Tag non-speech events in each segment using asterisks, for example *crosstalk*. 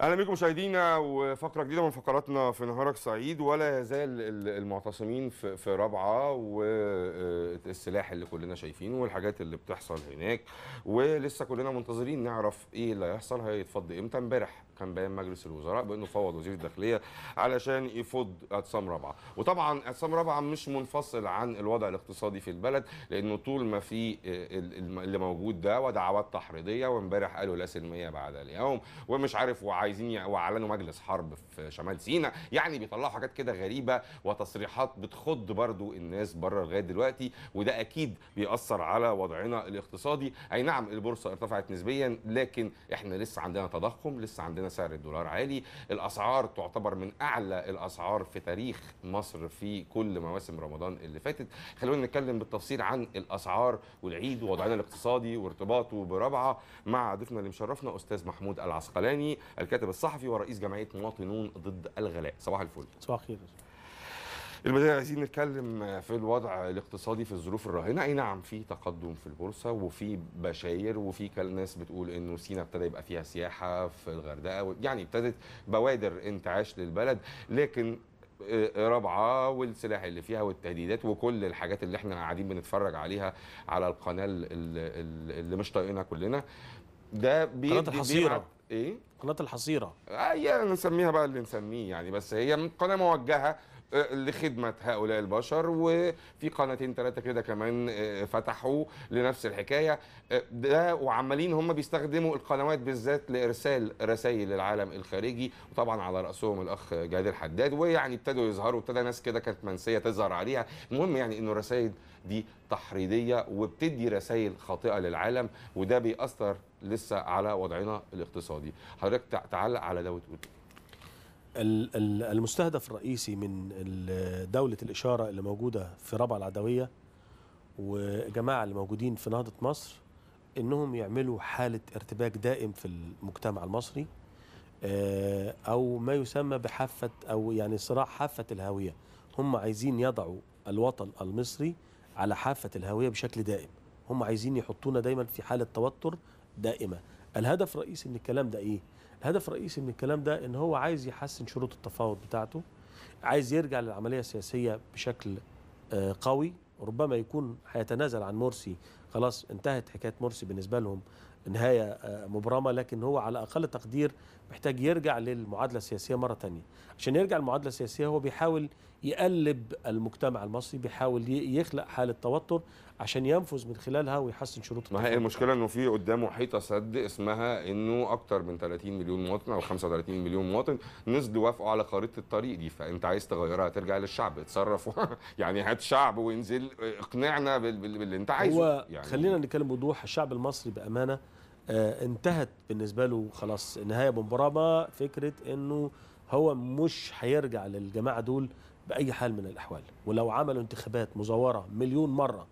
اهلا بكم مشاهدينا وفقره جديده من فقراتنا في نهارك سعيد ولا يزال المعتصمين في رابعه والسلاح آه، اللي كلنا شايفينه والحاجات اللي بتحصل هناك ولسه كلنا منتظرين نعرف ايه اللي هيحصل هيتفض امتى امبارح كان بيان مجلس الوزراء بانه فوض وزير الداخليه علشان يفض اعتصام رابعه وطبعا اعتصام رابعه مش منفصل عن الوضع الاقتصادي في البلد لانه طول ما في آه، اللي موجود ده ودعوات تحريضيه وامبارح قالوا لا سلميه بعد اليوم ومش عارف وعايزين واعلنوا مجلس حرب في شمال سيناء يعني بيطلعوا حاجات كده غريبه وتصريحات بتخض برضو الناس بره لغايه دلوقتي وده اكيد بيأثر على وضعنا الاقتصادي اي نعم البورصه ارتفعت نسبيا لكن احنا لسه عندنا تضخم لسه عندنا سعر الدولار عالي الاسعار تعتبر من اعلى الاسعار في تاريخ مصر في كل مواسم رمضان اللي فاتت خلونا نتكلم بالتفصيل عن الاسعار والعيد ووضعنا الاقتصادي وارتباطه برابعه مع ضيفنا اللي مشرفنا استاذ محمود العسقلاني الكاتب الصحفي ورئيس جمعيه مواطنون ضد الغلاء صباح الفل صباح الخير البدايه عايزين نتكلم في الوضع الاقتصادي في الظروف الراهنه اي نعم في تقدم في البورصه وفي بشاير وفي ناس بتقول انه سينا ابتدى يبقى فيها سياحه في الغردقه يعني ابتدت بوادر انتعاش للبلد لكن آه، رابعه والسلاح اللي فيها والتهديدات وكل الحاجات اللي احنا قاعدين بنتفرج عليها على القناه اللي مش طايقينها كلنا ده قناه الحصيره ايه؟ قناه الحصيره اي آه، نسميها بقى اللي نسميه يعني بس هي قناه موجهه لخدمه هؤلاء البشر وفي قناتين ثلاثه كده كمان آه، فتحوا لنفس الحكايه آه، ده وعمالين هم بيستخدموا القنوات بالذات لارسال رسائل للعالم الخارجي وطبعا على راسهم الاخ جادر حداد ويعني ابتدوا يظهروا ابتدى ناس كده كانت منسيه تظهر عليها المهم يعني انه الرسائل دي تحريضيه وبتدي رسائل خاطئه للعالم وده بيأثر لسه على وضعنا الاقتصادي حضرتك تعلق على ده وتقول المستهدف الرئيسي من دولة الإشارة اللي موجودة في ربع العدوية وجماعة اللي موجودين في نهضة مصر إنهم يعملوا حالة ارتباك دائم في المجتمع المصري آه، أو ما يسمى بحافة أو يعني صراع حافة الهاوية هم عايزين يضعوا الوطن المصري على حافة الهاوية بشكل دائم هم عايزين يحطونا دايما في حالة توتر دائمة الهدف الرئيسي من الكلام ده ايه الهدف الرئيسي من الكلام ده ان هو عايز يحسن شروط التفاوض بتاعته عايز يرجع للعمليه السياسيه بشكل آه، قوي ربما يكون هيتنازل عن مرسي خلاص انتهت حكايه مرسي بالنسبه لهم نهايه آه، مبرمه لكن هو على اقل تقدير محتاج يرجع للمعادله السياسيه مره تانية عشان يرجع للمعادله السياسيه هو بيحاول يقلب المجتمع المصري بيحاول يخلق حاله توتر عشان ينفذ من خلالها ويحسن شروط ما هي المشكله انه في قدامه حيطه سد اسمها انه اكتر من 30 مليون مواطن او 35 مليون مواطن نزلوا وافقوا على خريطه الطريق دي فانت عايز تغيرها ترجع للشعب اتصرف *laughs* يعني هات شعب وانزل اقنعنا باللي انت عايزه هو يعني خلينا نتكلم بوضوح الشعب المصري بامانه آه انتهت بالنسبه له خلاص نهايه بمبرمه فكره انه هو مش هيرجع للجماعه دول باي حال من الاحوال ولو عملوا انتخابات مزوره مليون مره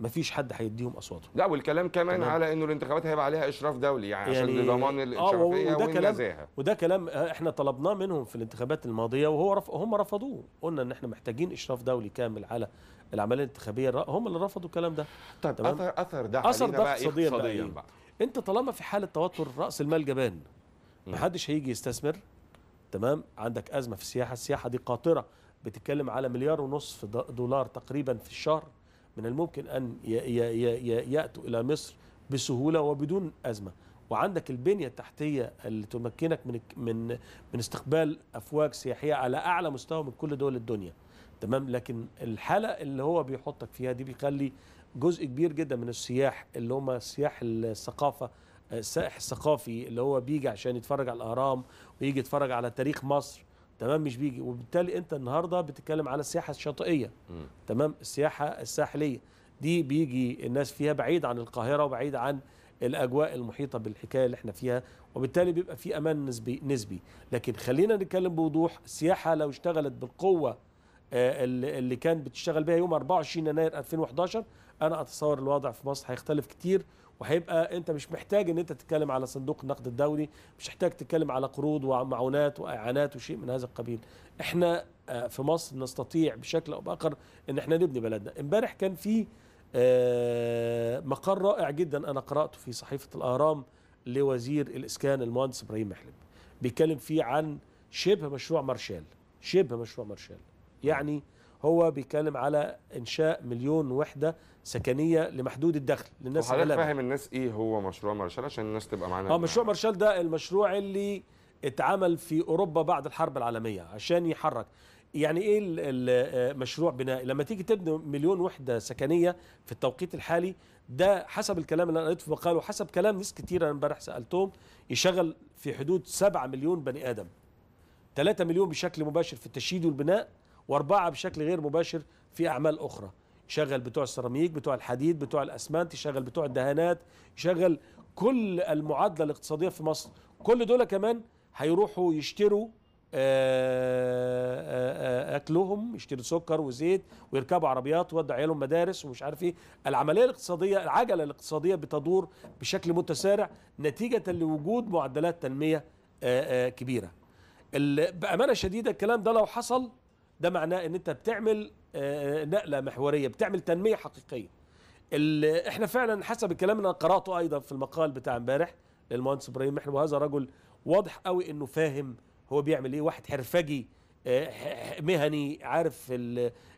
ما فيش حد هيديهم اصواتهم لا والكلام كمان تمام. على انه الانتخابات هيبقى عليها اشراف دولي يعني, يعني عشان لضمان آه، الشفافيه وده كلام وده كلام آه، احنا طلبناه منهم في الانتخابات الماضيه وهو رف... هم رفضوه قلنا ان احنا محتاجين اشراف دولي كامل على العمليه الانتخابيه هم اللي رفضوا الكلام ده طيب تمام؟ اثر اثر ده اثر ده اقتصاديا بقى, بقى, بقى. انت طالما في حاله توتر راس المال جبان محدش هيجي يستثمر تمام عندك ازمه في السياحه السياحه دي قاطره بتتكلم على مليار ونصف دولار تقريبا في الشهر من الممكن أن يأتوا إلى مصر بسهولة وبدون أزمة وعندك البنية التحتية اللي تمكنك من من من استقبال أفواج سياحية على أعلى مستوى من كل دول الدنيا تمام لكن الحالة اللي هو بيحطك فيها دي بيخلي جزء كبير جدا من السياح اللي هم سياح الثقافة السائح آه، الثقافي اللي هو بيجي عشان يتفرج على الأهرام ويجي يتفرج على تاريخ مصر تمام مش بيجي وبالتالي انت النهارده بتتكلم على السياحه الشاطئيه م. تمام السياحه الساحليه دي بيجي الناس فيها بعيد عن القاهره وبعيد عن الاجواء المحيطه بالحكايه اللي احنا فيها وبالتالي بيبقى في امان نسبي نسبي لكن خلينا نتكلم بوضوح السياحه لو اشتغلت بالقوه آه، اللي كان بتشتغل بها يوم 24 يناير 2011 انا اتصور الوضع في مصر هيختلف كتير وهيبقى انت مش محتاج ان انت تتكلم على صندوق النقد الدولي مش محتاج تتكلم على قروض ومعونات واعانات وشيء من هذا القبيل احنا آه، في مصر نستطيع بشكل او باخر ان احنا نبني بلدنا امبارح كان في آه، مقال رائع جدا انا قراته في صحيفه الاهرام لوزير الاسكان المهندس ابراهيم محلب بيتكلم فيه عن شبه مشروع مارشال شبه مشروع مارشال يعني هو بيتكلم على انشاء مليون وحده سكنيه لمحدود الدخل للناس اللي فاهم الناس ايه هو مشروع مارشال عشان الناس تبقى معانا اه مشروع مارشال ده المشروع اللي اتعمل في اوروبا بعد الحرب العالميه عشان يحرك يعني ايه المشروع آه، بناء لما تيجي تبني مليون وحده سكنيه في التوقيت الحالي ده حسب الكلام اللي انا قريته في مقاله وحسب كلام ناس كتير انا امبارح سالتهم يشغل في حدود 7 مليون بني ادم 3 مليون بشكل مباشر في التشييد والبناء واربعه بشكل غير مباشر في اعمال اخرى يشغل بتوع السيراميك بتوع الحديد بتوع الاسمنت يشغل بتوع الدهانات يشغل كل المعادله الاقتصاديه في مصر كل دول كمان هيروحوا يشتروا آه، آه، آه، اكلهم يشتري سكر وزيت ويركبوا عربيات ويودوا عيالهم مدارس ومش عارف ايه العمليه الاقتصاديه العجله الاقتصاديه بتدور بشكل متسارع نتيجه لوجود معدلات تنميه كبيره بامانه شديده الكلام ده لو حصل ده معناه ان انت بتعمل آه، نقله محوريه بتعمل تنميه حقيقيه اللي احنا فعلا حسب الكلام اللي انا قراته ايضا في المقال بتاع امبارح للمهندس ابراهيم محلو هذا رجل واضح قوي انه فاهم هو بيعمل ايه واحد حرفجي آه، مهني عارف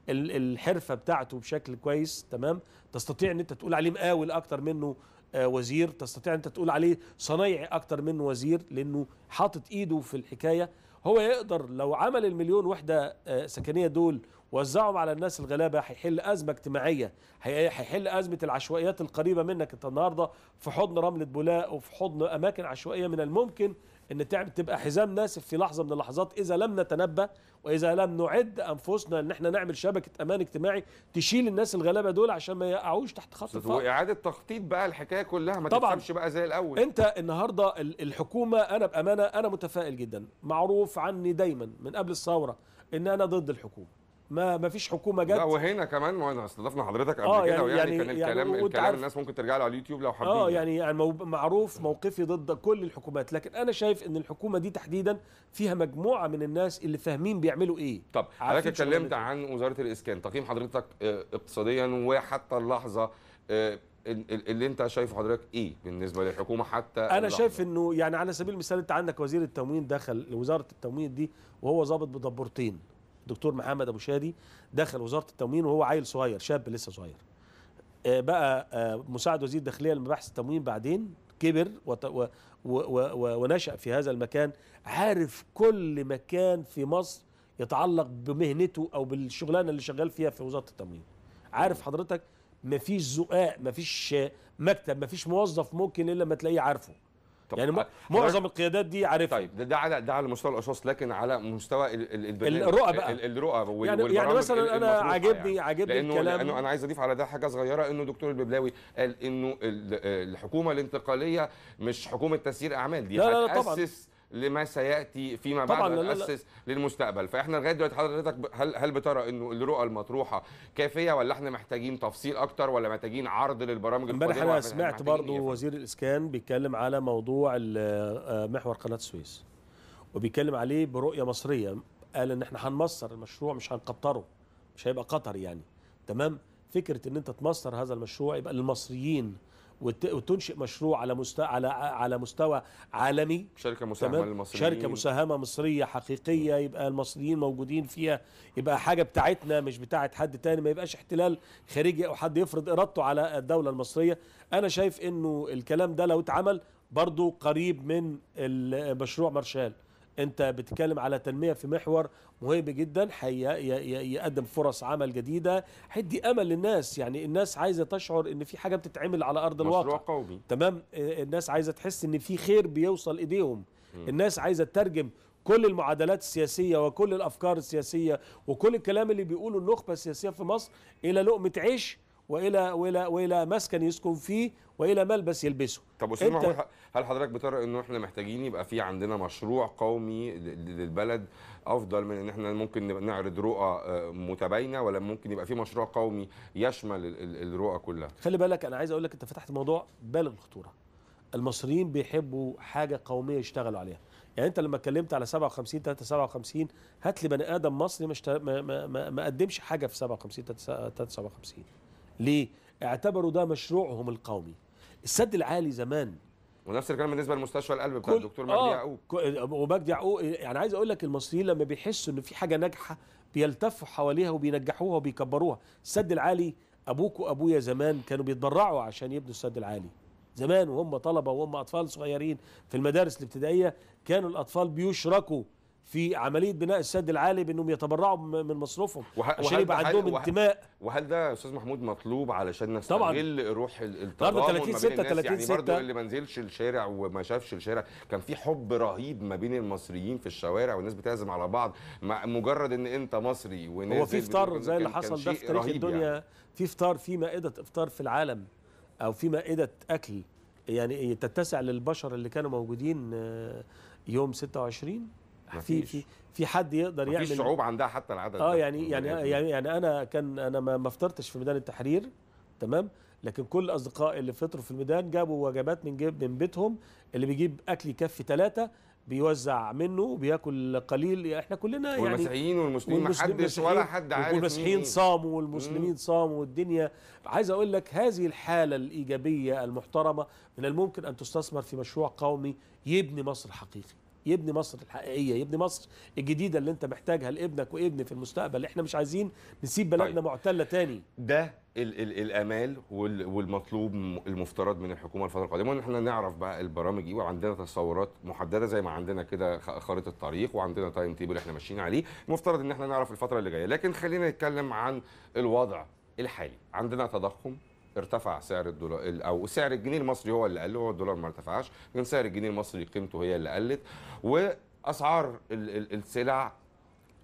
الحرفه بتاعته بشكل كويس تمام تستطيع ان انت تقول عليه مقاول اكتر منه آه، وزير تستطيع ان انت تقول عليه صنايعي اكتر منه وزير لانه حاطط ايده في الحكايه هو يقدر لو عمل المليون وحدة آه، سكنية دول وزعهم على الناس الغلابة هيحل أزمة اجتماعية هيحل أزمة العشوائيات القريبة منك أنت النهاردة في حضن رملة بولاء وفي حضن أماكن عشوائية من الممكن ان تبقى حزام ناسف في لحظه من اللحظات اذا لم نتنبه واذا لم نعد انفسنا ان احنا نعمل شبكه امان اجتماعي تشيل الناس الغلابه دول عشان ما يقعوش تحت خط الفقر واعاده تخطيط بقى الحكايه كلها ما تفهمش بقى زي الاول انت النهارده الحكومه انا بامانه انا متفائل جدا معروف عني دايما من قبل الثوره ان انا ضد الحكومه ما ما فيش حكومه جت لا وهنا كمان احنا استضفنا حضرتك قبل آه كده يعني ويعني يعني- كان الكلام يعني الكلام الناس ممكن ترجع له على اليوتيوب لو حابين اه يعني, يعني, يعني معروف موقفي ضد كل الحكومات لكن انا شايف ان الحكومه دي تحديدا فيها مجموعه من الناس اللي فاهمين بيعملوا ايه طب حضرتك اتكلمت إيه. عن وزاره الاسكان تقييم حضرتك آه، اقتصاديا وحتى اللحظه آه، اللي انت شايفه حضرتك ايه بالنسبه للحكومه حتى انا اللحظة. شايف انه يعني على سبيل المثال انت عندك وزير التموين دخل لوزاره التموين دي وهو ظابط بدبورتين دكتور محمد ابو شادي دخل وزاره التموين وهو عيل صغير شاب لسه صغير آه، بقى آه، مساعد وزير الداخليه لمباحث التموين بعدين كبر ونشأ في هذا المكان عارف كل مكان في مصر يتعلق بمهنته او بالشغلانه اللي شغال فيها في وزاره التموين عارف حضرتك مفيش زقاق مفيش مكتب مفيش موظف ممكن الا ما تلاقيه عارفه طب يعني طيب، معظم القيادات دي عارفها طيب ده, ده على ده على مستوى الاشخاص لكن على مستوى الرؤى بقى الرؤى يعني, يعني مثلا انا يعني. عاجبني يعني. عاجبني لأنه الكلام لانه انا عايز اضيف على ده حاجه صغيره انه دكتور الببلاوي قال انه الحكومه الانتقاليه مش حكومه تسيير اعمال دي لا لا, لا طبعا لما سياتي فيما بعد نؤسس للمستقبل فاحنا لغايه دلوقتي حضرتك هل هل بترى انه الرؤى المطروحه كافيه ولا احنا محتاجين تفصيل اكتر ولا محتاجين عرض للبرامج امبارح انا سمعت برضه إيه؟ وزير الاسكان بيتكلم على موضوع آه، محور قناه السويس وبيتكلم عليه برؤيه مصريه قال ان احنا هنمصر المشروع مش هنقطره مش هيبقى قطر يعني تمام فكره ان انت تمصر هذا المشروع يبقى للمصريين وتنشئ مشروع على مستوى على على مستوى عالمي شركه مساهمه للمصريين شركه مساهمه مصريه حقيقيه يبقى المصريين موجودين فيها يبقى حاجه بتاعتنا مش بتاعه حد تاني ما يبقاش احتلال خارجي او حد يفرض ارادته على الدوله المصريه انا شايف انه الكلام ده لو اتعمل برضه قريب من مشروع مارشال انت بتتكلم على تنميه في محور مهم جدا يقدم فرص عمل جديده هيدي امل للناس يعني الناس عايزه تشعر ان في حاجه بتتعمل على ارض مشروع الواقع مشروع قومي تمام آه، الناس عايزه تحس ان في خير بيوصل ايديهم م. الناس عايزه تترجم كل المعادلات السياسية وكل الأفكار السياسية وكل الكلام اللي بيقوله النخبة السياسية في مصر إلى لقمة عيش والى والى والى مسكن يسكن فيه والى ملبس يلبسه طب استاذ محمود هل حضرتك بترى انه احنا محتاجين يبقى في عندنا مشروع قومي للبلد افضل من ان احنا ممكن نعرض رؤى آه، متباينه ولا ممكن يبقى في مشروع قومي يشمل الرؤى كلها خلي بالك انا عايز اقول لك انت فتحت موضوع بالغ الخطوره المصريين بيحبوا حاجه قوميه يشتغلوا عليها يعني انت لما اتكلمت على 57 3 57 هات لي بني ادم مصري ما ما ما قدمش حاجه في 57 3 57 ليه؟ اعتبروا ده مشروعهم القومي السد العالي زمان ونفس الكلام بالنسبه لمستشفى القلب بتاع الدكتور مجدي آه، يعقوب اه ومجدي يعقوب يعني عايز اقول لك المصريين لما بيحسوا ان في حاجه ناجحه بيلتفوا حواليها وبينجحوها وبيكبروها السد العالي ابوك وابويا زمان كانوا بيتبرعوا عشان يبنوا السد العالي زمان وهم طلبه وهم اطفال صغيرين في المدارس الابتدائيه كانوا الاطفال بيشركوا في عمليه بناء السد العالي بانهم يتبرعوا من مصروفهم عشان يبقى عندهم وهل انتماء وهل ده يا استاذ محمود مطلوب علشان نستغل روح التضامن 30 6 30 يعني برضه اللي ما نزلش الشارع وما شافش الشارع كان في حب رهيب ما بين المصريين في الشوارع والناس بتعزم على بعض مجرد ان انت مصري ونازل هو في فطار زي اللي حصل ده في تاريخ الدنيا يعني. في فطار في مائده افطار في العالم او في مائده اكل يعني تتسع للبشر اللي كانوا موجودين آه، يوم 26 في في في حد يقدر يعمل مفيش شعوب عندها حتى العدد اه يعني يعني يعني, يعني انا كان انا ما افطرتش في ميدان التحرير تمام لكن كل الاصدقاء اللي فطروا في الميدان جابوا وجبات من جيب من بيتهم اللي بيجيب اكل يكفي ثلاثه بيوزع منه وبياكل قليل احنا كلنا يعني والمسيحيين والمسلمين محدش ولا حد عارف والمسيحيين صاموا والمسلمين صاموا والدنيا عايز اقول لك هذه الحاله الايجابيه المحترمه من الممكن ان تستثمر في مشروع قومي يبني مصر حقيقي يبني مصر الحقيقيه يبني مصر الجديده اللي انت محتاجها لابنك وابني في المستقبل احنا مش عايزين نسيب بلدنا طيب. معتله تاني ده الـ الـ الامال والمطلوب المفترض من الحكومه الفتره القادمه ان احنا نعرف بقى البرامج ايه وعندنا تصورات محدده زي ما عندنا كده خارطه الطريق وعندنا تايم تيبل احنا ماشيين عليه المفترض ان احنا نعرف الفتره اللي جايه لكن خلينا نتكلم عن الوضع الحالي عندنا تضخم ارتفع سعر الدولار او سعر الجنيه المصري هو اللي قل هو الدولار ما ارتفعش لكن سعر الجنيه المصري قيمته هي اللي قلت واسعار السلع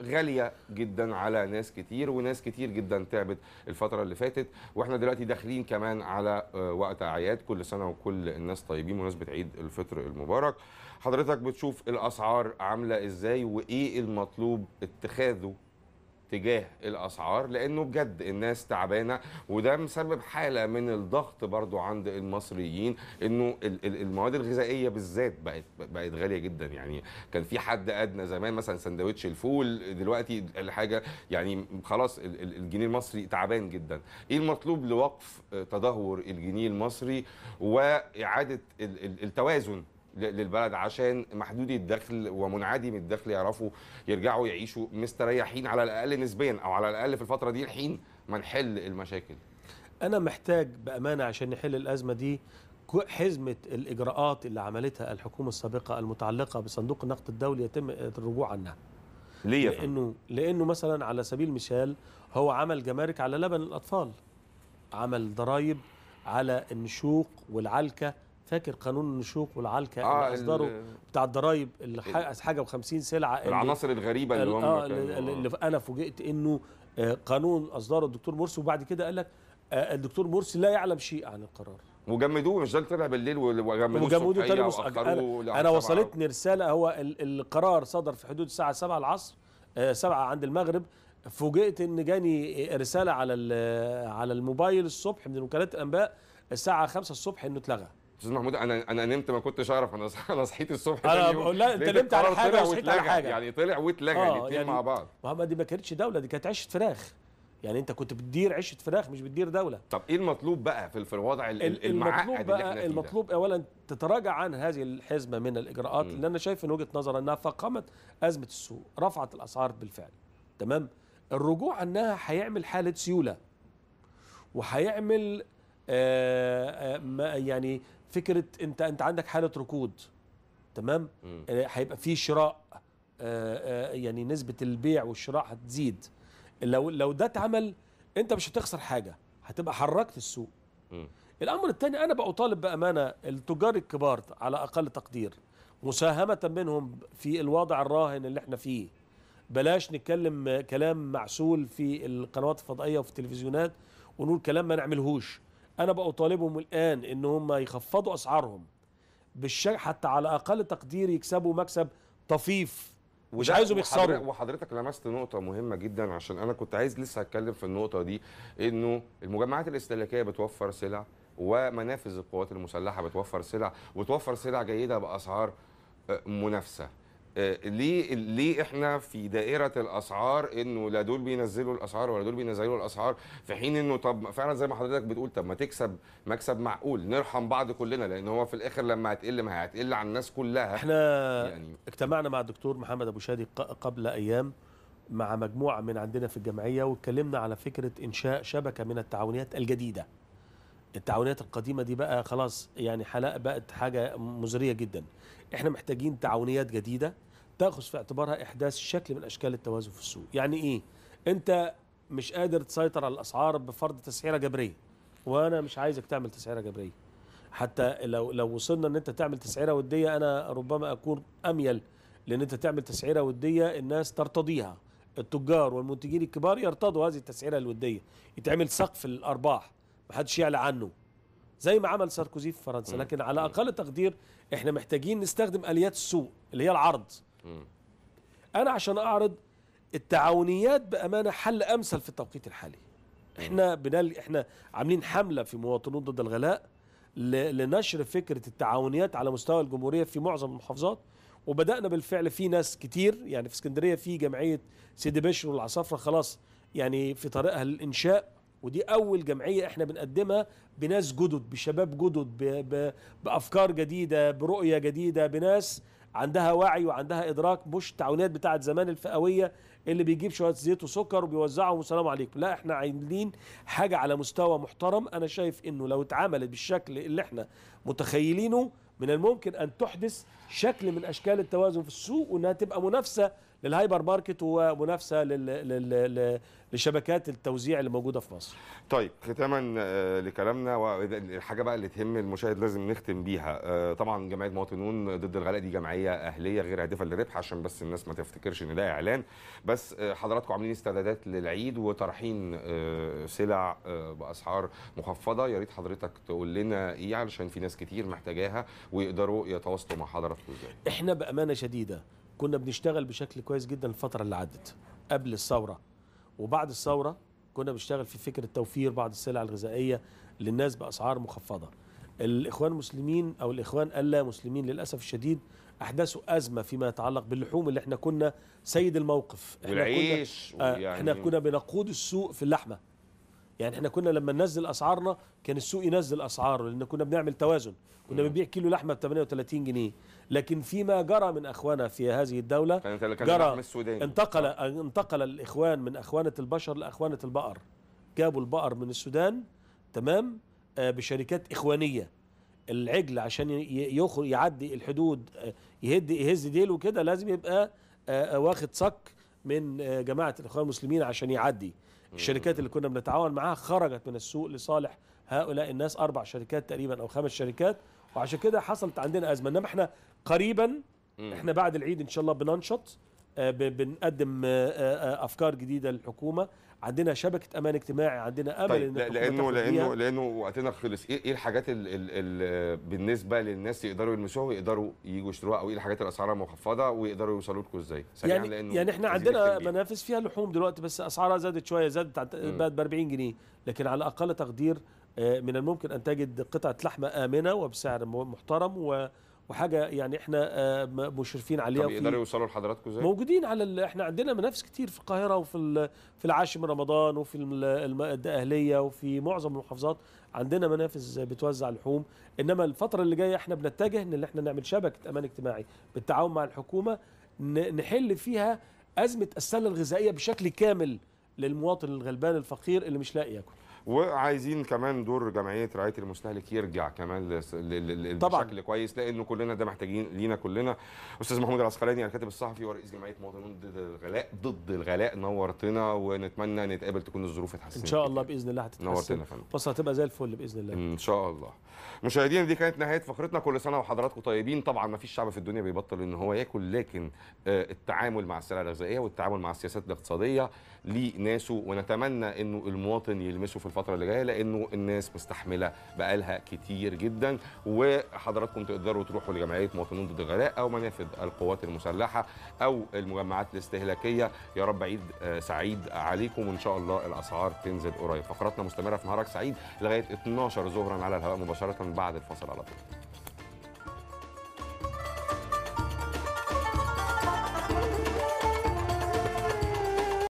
غاليه جدا على ناس كتير وناس كتير جدا تعبت الفتره اللي فاتت واحنا دلوقتي داخلين كمان على آه، وقت اعياد كل سنه وكل الناس طيبين مناسبة عيد الفطر المبارك حضرتك بتشوف الاسعار عامله ازاي وايه المطلوب اتخاذه تجاه الاسعار لانه بجد الناس تعبانه وده مسبب حاله من الضغط برضو عند المصريين انه المواد الغذائيه بالذات بقت بقت غاليه جدا يعني كان في حد ادنى زمان مثلا سندوتش الفول دلوقتي الحاجه يعني خلاص الجنيه المصري تعبان جدا ايه المطلوب لوقف تدهور الجنيه المصري واعاده التوازن للبلد عشان محدودي الدخل ومنعدم الدخل يعرفوا يرجعوا يعيشوا مستريحين على الاقل نسبيا او على الاقل في الفتره دي الحين ما نحل المشاكل انا محتاج بامانه عشان نحل الازمه دي حزمة الإجراءات اللي عملتها الحكومة السابقة المتعلقة بصندوق النقد الدولي يتم الرجوع عنها ليه لأنه, لأنه مثلا على سبيل المثال هو عمل جمارك على لبن الأطفال عمل ضرائب على النشوق والعلكة فاكر قانون النشوق والعلكه آه اللي اصدره بتاع الضرايب اللي حاجه و50 سلعه العناصر الغريبه اللي آه، اللي, آه اللي انا فوجئت انه آه، قانون اصدره الدكتور مرسي وبعد كده قال لك آه، الدكتور مرسي لا يعلم شيء عن القرار وجمدوه مش ده اللي طلع بالليل وجمدوه وجمدوه تاني انا, أنا وصلتني رساله هو القرار صدر في حدود الساعه 7 العصر 7 عند المغرب فوجئت ان جاني رساله على على الموبايل الصبح من وكالات الانباء الساعه 5 الصبح انه اتلغى استاذ محمود انا انا نمت ما كنتش اعرف انا *laughs* انا صحيت الصبح انا بقول لا انت نمت على حاجه وصحيت على حاجه يعني طلع واتلغى آه الاثنين يعني مع بعض ما دي ما كانتش دوله دي كانت عشه فراخ يعني انت كنت بتدير عشه فراخ مش بتدير دوله طب ايه المطلوب بقى في الوضع المعقد اللي احنا فيه المطلوب اولا تتراجع عن هذه الحزمه من الاجراءات م. اللي انا شايف من وجهه نظر انها فقمت ازمه السوق رفعت الاسعار بالفعل تمام الرجوع عنها هيعمل حاله سيوله وهيعمل آه آه يعني فكره انت انت عندك حاله ركود تمام آه، هيبقى في شراء آه، آه، يعني نسبه البيع والشراء هتزيد لو لو ده اتعمل انت مش هتخسر حاجه هتبقى حركت السوق م. الامر الثاني انا اطالب بامانه التجار الكبار على اقل تقدير مساهمه منهم في الوضع الراهن اللي احنا فيه بلاش نتكلم كلام معسول في القنوات الفضائيه وفي التلفزيونات ونقول كلام ما نعملهوش انا بقى اطالبهم الان ان هم يخفضوا اسعارهم بالشكل حتى على اقل تقدير يكسبوا مكسب طفيف مش عايزهم يخسروا وحضرتك لمست نقطه مهمه جدا عشان انا كنت عايز لسه اتكلم في النقطه دي انه المجمعات الاستهلاكيه بتوفر سلع ومنافذ القوات المسلحه بتوفر سلع وتوفر سلع جيده باسعار آه، منافسه آه، ليه ليه احنا في دائره الاسعار انه لا دول بينزلوا الاسعار ولا دول بينزلوا الاسعار في حين انه طب فعلا زي ما حضرتك بتقول طب ما تكسب مكسب معقول نرحم بعض كلنا لان هو في الاخر لما هتقل ما هتقل على الناس كلها احنا يعني اجتمعنا مع الدكتور محمد ابو شادي قبل ايام مع مجموعه من عندنا في الجمعيه واتكلمنا على فكره انشاء شبكه من التعاونيات الجديده التعاونيات القديمه دي بقى خلاص يعني حلقه بقت حاجه مزريه جدا احنا محتاجين تعاونيات جديده تاخذ في اعتبارها احداث شكل من اشكال التوازن في السوق يعني ايه انت مش قادر تسيطر على الاسعار بفرض تسعيره جبريه وانا مش عايزك تعمل تسعيره جبريه حتى لو لو وصلنا ان انت تعمل تسعيره وديه انا ربما اكون اميل لان انت تعمل تسعيره وديه الناس ترتضيها التجار والمنتجين الكبار يرتضوا هذه التسعيره الوديه يتعمل سقف الارباح محدش يعلى عنه زي ما عمل ساركوزي في فرنسا لكن على اقل تقدير احنا محتاجين نستخدم اليات السوق اللي هي العرض انا عشان اعرض التعاونيات بامانه حل امثل في التوقيت الحالي احنا بنال احنا عاملين حمله في مواطنون ضد الغلاء لنشر فكره التعاونيات على مستوى الجمهوريه في معظم المحافظات وبدانا بالفعل في ناس كتير يعني في اسكندريه في جمعيه سيدي بشر والعصافره خلاص يعني في طريقها للانشاء ودي اول جمعيه احنا بنقدمها بناس جدد بشباب جدد بافكار جديده برؤيه جديده بناس عندها وعي وعندها ادراك مش تعاونات بتاعه زمان الفئويه اللي بيجيب شويه زيت وسكر وبيوزعهم والسلام عليكم لا احنا عاملين حاجه على مستوى محترم انا شايف انه لو اتعملت بالشكل اللي احنا متخيلينه من الممكن ان تحدث شكل من اشكال التوازن في السوق وانها تبقى منافسه للهايبر ماركت ومنافسه لشبكات التوزيع اللي موجوده في مصر. طيب ختاما آه، لكلامنا والحاجه بقى اللي تهم المشاهد لازم نختم بيها آه، طبعا جمعيه مواطنون ضد الغلاء دي جمعيه اهليه غير هادفه للربح عشان بس الناس ما تفتكرش ان ده اعلان بس آه، حضراتكم عاملين استعدادات للعيد وطرحين سلع باسعار مخفضه يا ريت حضرتك تقول لنا ايه علشان في ناس كتير محتاجاها ويقدروا يتواصلوا مع حضراتكم ازاي. احنا بامانه شديده كنا بنشتغل بشكل كويس جدا الفتره اللي عدت قبل الثوره وبعد الثوره كنا بنشتغل في فكره توفير بعض السلع الغذائيه للناس باسعار مخفضه الاخوان المسلمين او الاخوان اللا مسلمين للاسف الشديد احدثوا ازمه فيما يتعلق باللحوم اللي احنا كنا سيد الموقف احنا والعيش كنا آه يعني احنا كنا بنقود السوق في اللحمه يعني احنا كنا لما ننزل اسعارنا كان السوق ينزل اسعاره لان كنا بنعمل توازن كنا بنبيع كيلو لحمه ب 38 جنيه لكن فيما جرى من اخوانا في هذه الدوله جرى انتقل آه. انتقل الاخوان من اخوانه البشر لاخوانه البقر جابوا البقر من السودان تمام آه، بشركات اخوانيه العجل عشان يخرج يعدي الحدود آه، يهد يهز ديله كده لازم يبقى واخد صك من جماعه الاخوان المسلمين عشان يعدي الشركات اللي كنا بنتعاون معاها خرجت من السوق لصالح هؤلاء الناس اربع شركات تقريبا او خمس شركات وعشان كده حصلت عندنا ازمه انما احنا قريبا احنا بعد العيد ان شاء الله بننشط آه، بنقدم آه، آه، افكار جديده للحكومه عندنا شبكه امان اجتماعي عندنا امل طيب ان لانه لانه لانه وقتنا خلص ايه, إيه الحاجات اللي بالنسبه للناس يقدروا يلمسوها ويقدروا يجوا يشتروها او ايه الحاجات الاسعارها مخفضه ويقدروا يوصلوا لكم ازاي يعني لانه يعني احنا عندنا منافس فيها لحوم دلوقتي بس اسعارها زادت شويه زادت بقت ب 40 جنيه لكن على اقل تقدير من الممكن ان تجد قطعه لحمه امنه وبسعر محترم و وحاجه يعني احنا آه، مشرفين عليها طب يقدروا يوصلوا لحضراتكم ازاي؟ موجودين على احنا عندنا منافس كتير في القاهره وفي في العاشر من رمضان وفي الاهليه وفي معظم المحافظات عندنا منافس بتوزع لحوم انما الفتره اللي جايه احنا بنتجه ان احنا نعمل شبكه امان اجتماعي بالتعاون مع الحكومه نحل فيها ازمه السله الغذائيه بشكل كامل للمواطن الغلبان الفقير اللي مش لاقي ياكل وعايزين كمان دور جمعيه رعايه المستهلك يرجع كمان طبعا بشكل كويس لانه كلنا ده محتاجين لينا كلنا استاذ محمود العسقلاني يعني الكاتب الصحفي ورئيس جمعيه مواطنون ضد الغلاء ضد الغلاء نورتنا ونتمنى نتقابل تكون الظروف اتحسنت ان شاء الله باذن الله هتتحسن نورتنا فندم بص هتبقى زي الفل باذن الله ان شاء الله مشاهدينا دي كانت نهايه فقرتنا كل سنه وحضراتكم طيبين طبعا ما فيش شعب في الدنيا بيبطل ان هو ياكل لكن آه، التعامل مع السلع الغذائيه والتعامل مع السياسات الاقتصاديه لناسه ونتمنى انه المواطن يلمسه في الفتره اللي جايه لانه الناس مستحمله بقالها كتير جدا وحضراتكم تقدروا تروحوا لجمعيه مواطنون ضد الغلاء او منافذ القوات المسلحه او المجمعات الاستهلاكيه يا رب عيد آه، سعيد عليكم وان شاء الله الاسعار تنزل قريب فقراتنا مستمره في نهارك سعيد لغايه 12 ظهرا على الهواء مباشره بعد الفصل على طول